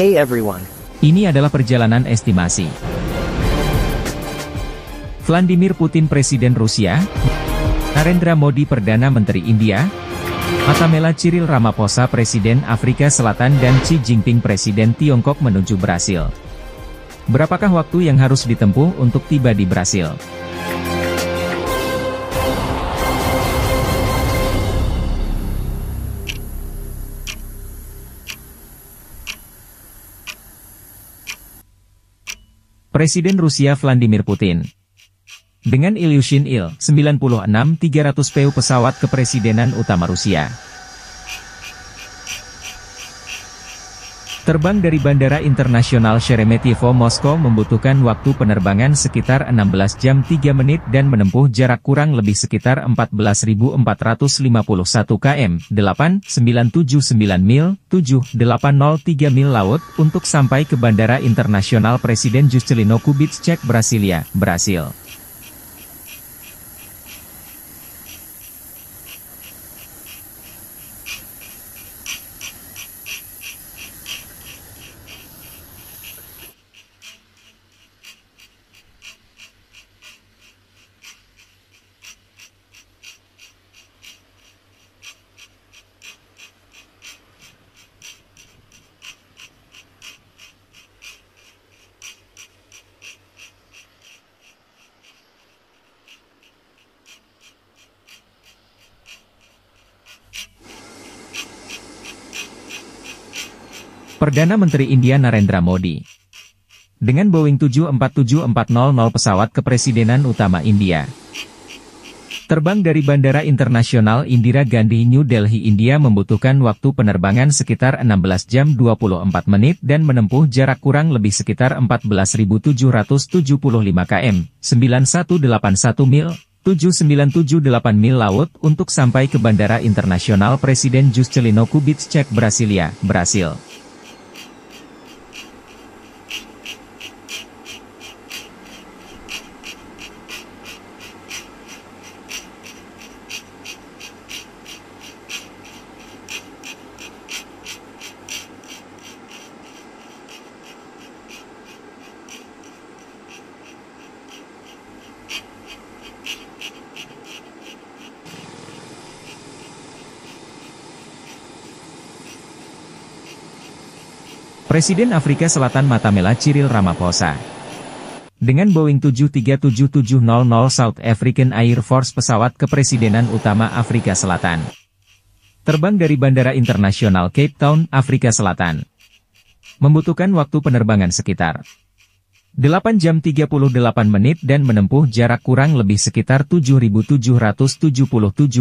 Hey everyone. Ini adalah perjalanan estimasi. Vladimir Putin Presiden Rusia, Narendra Modi Perdana Menteri India, Matamela Cyril Ramaphosa Presiden Afrika Selatan dan Xi Jinping Presiden Tiongkok menuju Brasil. Berapakah waktu yang harus ditempuh untuk tiba di Brasil? Presiden Rusia Vladimir Putin. Dengan Ilyushin Il-96-300 PU pesawat kepresidenan utama Rusia. Terbang dari Bandara Internasional Sheremetyevo Moskow membutuhkan waktu penerbangan sekitar 16 jam 3 menit dan menempuh jarak kurang lebih sekitar 14.451 km, 8,979 mil, 7,803 mil laut, untuk sampai ke Bandara Internasional Presiden Juscelino Kubitschek Brasilia, Brasil. Perdana Menteri India Narendra Modi. Dengan Boeing 747-400 pesawat kepresidenan utama India. Terbang dari Bandara Internasional Indira Gandhi New Delhi India membutuhkan waktu penerbangan sekitar 16 jam 24 menit dan menempuh jarak kurang lebih sekitar 14.775 km, 9181 mil, 7978 mil laut untuk sampai ke Bandara Internasional Presiden Juscelino Kubitschek Brasilia, Brasil. Presiden Afrika Selatan Matamela Cyril Ramaphosa. Dengan Boeing 737-700 South African Air Force pesawat kepresidenan utama Afrika Selatan. Terbang dari Bandara Internasional Cape Town, Afrika Selatan. Membutuhkan waktu penerbangan sekitar 8 jam 38 menit dan menempuh jarak kurang lebih sekitar 7.777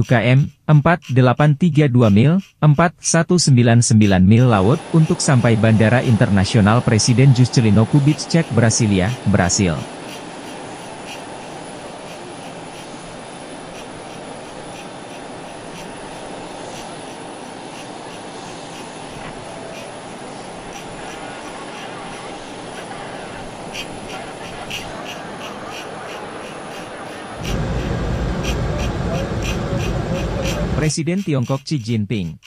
km, 4832 mil, 4199 mil laut untuk sampai Bandara Internasional Presiden Juscelino Kubitschek Brasilia, Brasil. Presiden Tiongkok Xi Jinping.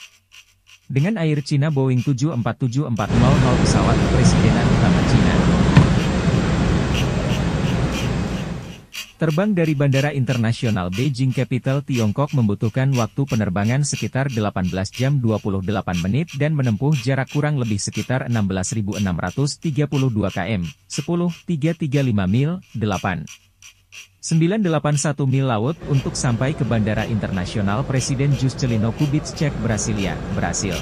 Dengan air Cina Boeing 747-400 pesawat Presiden Terbang dari Bandara Internasional Beijing Capital Tiongkok membutuhkan waktu penerbangan sekitar 18 jam 28 menit dan menempuh jarak kurang lebih sekitar 16.632 km, 10.335 mil, 8. 981 mil laut untuk sampai ke Bandara Internasional Presiden Juscelino Kubitschek Brasilia, Brasil.